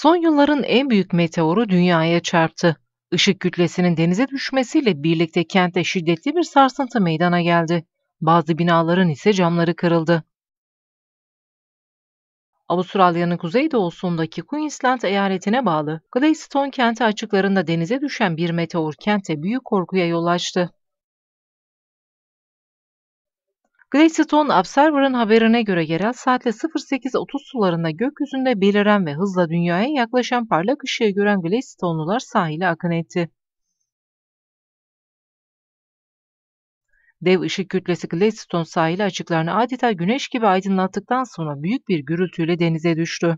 Son yılların en büyük meteoru dünyaya çarptı. Işık kütlesinin denize düşmesiyle birlikte kente şiddetli bir sarsıntı meydana geldi. Bazı binaların ise camları kırıldı. Avustralya'nın kuzeydoğusundaki Queensland eyaletine bağlı Gladstone kenti açıklarında denize düşen bir meteor kente büyük korkuya yol açtı. Greystone Observer'ın haberine göre yerel saatle 08.30 sularında gökyüzünde beliren ve hızla dünyaya yaklaşan parlak ışığı gören Greystone'lular sahile akın etti. Dev ışık kütlesi Gladstone sahili açıklarını adeta güneş gibi aydınlattıktan sonra büyük bir gürültüyle denize düştü.